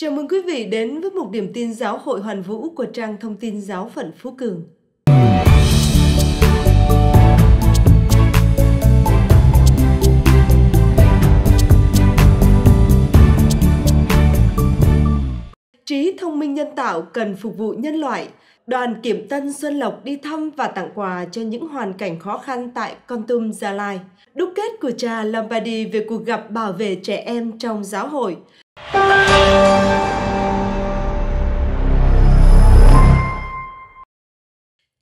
Chào mừng quý vị đến với một điểm tin giáo hội hoàn vũ của trang thông tin giáo phận Phú Cường. Trí thông minh nhân tạo cần phục vụ nhân loại. Đoàn Kiểm Tân Xuân Lộc đi thăm và tặng quà cho những hoàn cảnh khó khăn tại Con Tum, Gia Lai. Đúc kết của cha Lombardi về cuộc gặp bảo vệ trẻ em trong giáo hội –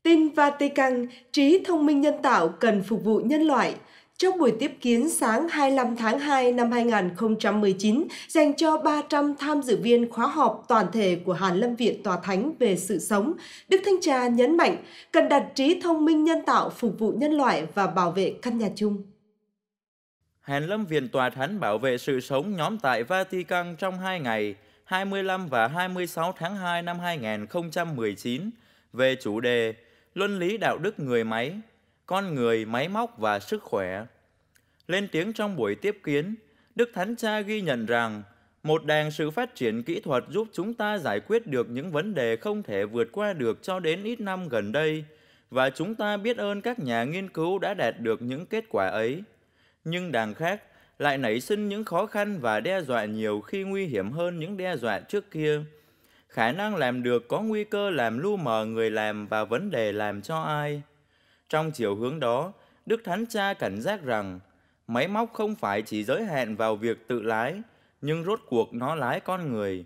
Tin Vatican, trí thông minh nhân tạo cần phục vụ nhân loại. Trong buổi tiếp kiến sáng 25 tháng 2 năm 2019 dành cho 300 tham dự viên khóa họp toàn thể của Hàn Lâm Viện Tòa Thánh về sự sống, Đức Thanh Trà nhấn mạnh cần đặt trí thông minh nhân tạo phục vụ nhân loại và bảo vệ căn nhà chung. Hàn Lâm Viện Tòa Thánh bảo vệ sự sống nhóm tại Vatican trong hai ngày, 25 và 26 tháng 2 năm 2019, về chủ đề Luân lý đạo đức người máy, con người, máy móc và sức khỏe. Lên tiếng trong buổi tiếp kiến, Đức Thánh Cha ghi nhận rằng một đàn sự phát triển kỹ thuật giúp chúng ta giải quyết được những vấn đề không thể vượt qua được cho đến ít năm gần đây, và chúng ta biết ơn các nhà nghiên cứu đã đạt được những kết quả ấy nhưng đảng khác lại nảy sinh những khó khăn và đe dọa nhiều khi nguy hiểm hơn những đe dọa trước kia. Khả năng làm được có nguy cơ làm lu mờ người làm và vấn đề làm cho ai. Trong chiều hướng đó, Đức Thánh Cha cảnh giác rằng máy móc không phải chỉ giới hạn vào việc tự lái, nhưng rốt cuộc nó lái con người.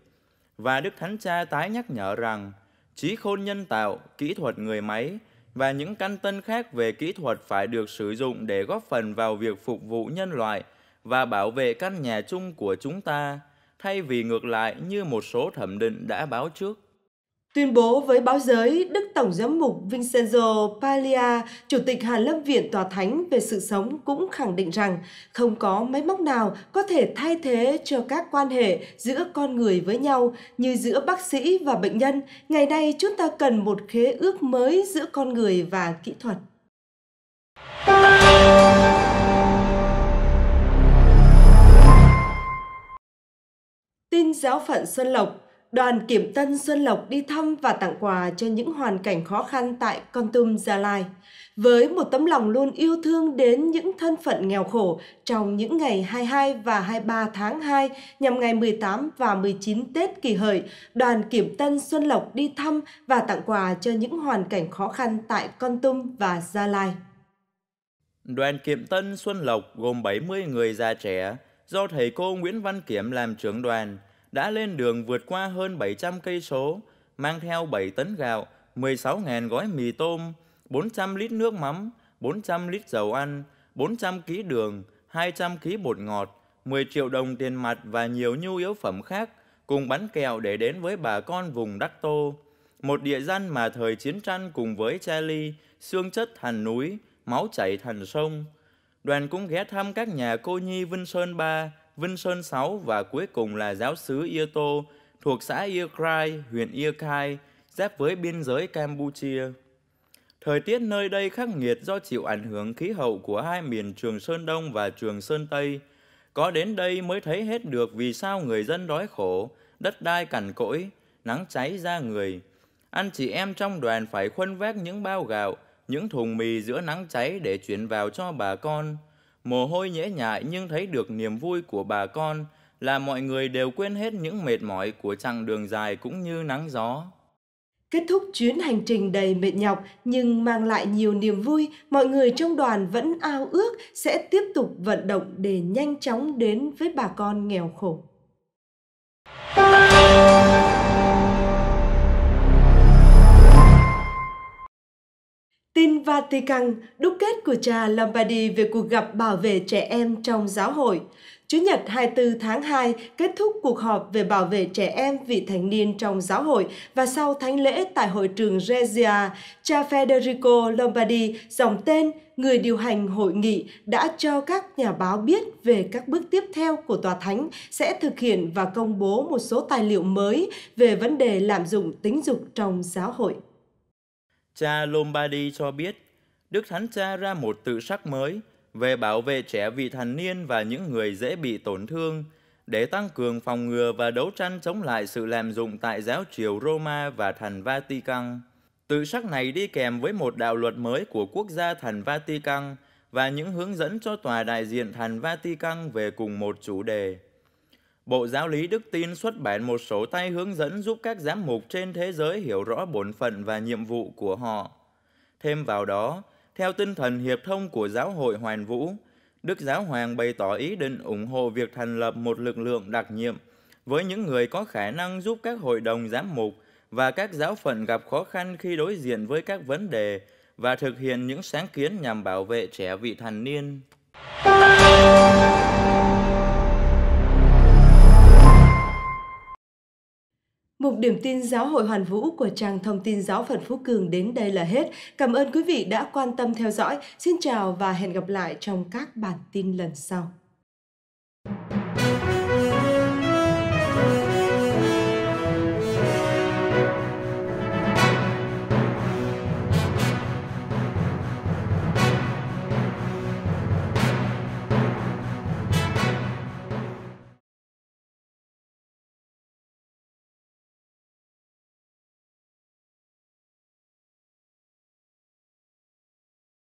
Và Đức Thánh Cha tái nhắc nhở rằng trí khôn nhân tạo, kỹ thuật người máy – và những căn tân khác về kỹ thuật phải được sử dụng để góp phần vào việc phục vụ nhân loại và bảo vệ căn nhà chung của chúng ta, thay vì ngược lại như một số thẩm định đã báo trước. Tuyên bố với báo giới, Đức Tổng giám mục Vincenzo Paglia, Chủ tịch Hàn Lâm Viện Tòa Thánh về sự sống cũng khẳng định rằng không có máy móc nào có thể thay thế cho các quan hệ giữa con người với nhau như giữa bác sĩ và bệnh nhân. Ngày nay chúng ta cần một khế ước mới giữa con người và kỹ thuật. Tin giáo phận Xuân Lộc Đoàn Kiểm Tân Xuân Lộc đi thăm và tặng quà cho những hoàn cảnh khó khăn tại Con Tum, Gia Lai. Với một tấm lòng luôn yêu thương đến những thân phận nghèo khổ trong những ngày 22 và 23 tháng 2 nhằm ngày 18 và 19 Tết kỳ hợi, Đoàn Kiểm Tân Xuân Lộc đi thăm và tặng quà cho những hoàn cảnh khó khăn tại Con Tum và Gia Lai. Đoàn Kiểm Tân Xuân Lộc gồm 70 người già trẻ do thầy cô Nguyễn Văn Kiểm làm trưởng đoàn – đã lên đường vượt qua hơn 700 cây số, mang theo 7 tấn gạo, 16.000 gói mì tôm, 400 lít nước mắm, 400 lít dầu ăn, 400 kg đường, 200 kg bột ngọt, 10 triệu đồng tiền mặt và nhiều nhu yếu phẩm khác cùng bánh kẹo để đến với bà con vùng Đắc Tô. Một địa danh mà thời chiến tranh cùng với Charlie, xương chất thành núi, máu chảy thành sông. Đoàn cũng ghé thăm các nhà cô nhi Vinh Sơn Ba, Vinh Sơn 6 và cuối cùng là giáo xứ Ioto thuộc xã Iakrai, huyện Iakai, giáp với biên giới Campuchia. Thời tiết nơi đây khắc nghiệt do chịu ảnh hưởng khí hậu của hai miền Trường Sơn Đông và Trường Sơn Tây. Có đến đây mới thấy hết được vì sao người dân đói khổ, đất đai cằn cỗi, nắng cháy ra người. Anh chị em trong đoàn phải khuân vác những bao gạo, những thùng mì giữa nắng cháy để chuyển vào cho bà con – mồ hôi nhễ nhại nhưng thấy được niềm vui của bà con là mọi người đều quên hết những mệt mỏi của chặng đường dài cũng như nắng gió. Kết thúc chuyến hành trình đầy mệt nhọc nhưng mang lại nhiều niềm vui, mọi người trong đoàn vẫn ao ước sẽ tiếp tục vận động để nhanh chóng đến với bà con nghèo khổ. Vatican, đúc kết của cha Lombardi về cuộc gặp bảo vệ trẻ em trong giáo hội. Chủ nhật 24 tháng 2 kết thúc cuộc họp về bảo vệ trẻ em vị thành niên trong giáo hội và sau thánh lễ tại hội trường Regia, cha Federico Lombardi, dòng tên người điều hành hội nghị đã cho các nhà báo biết về các bước tiếp theo của tòa thánh sẽ thực hiện và công bố một số tài liệu mới về vấn đề lạm dụng tính dục trong giáo hội. Cha Lombardi cho biết, Đức Thánh Cha ra một tự sắc mới về bảo vệ trẻ vị thành niên và những người dễ bị tổn thương để tăng cường phòng ngừa và đấu tranh chống lại sự lạm dụng tại giáo triều Roma và thành Vatican. Tự sắc này đi kèm với một đạo luật mới của quốc gia thành Vatican và những hướng dẫn cho tòa đại diện thành Vatican về cùng một chủ đề. Bộ Giáo lý Đức Tin xuất bản một số tay hướng dẫn giúp các giám mục trên thế giới hiểu rõ bổn phận và nhiệm vụ của họ. Thêm vào đó, theo tinh thần hiệp thông của Giáo hội Hoàn Vũ, Đức Giáo Hoàng bày tỏ ý định ủng hộ việc thành lập một lực lượng đặc nhiệm với những người có khả năng giúp các hội đồng giám mục và các giáo phận gặp khó khăn khi đối diện với các vấn đề và thực hiện những sáng kiến nhằm bảo vệ trẻ vị thành niên. Một điểm tin giáo hội hoàn vũ của trang thông tin giáo phận Phú Cường đến đây là hết. Cảm ơn quý vị đã quan tâm theo dõi. Xin chào và hẹn gặp lại trong các bản tin lần sau.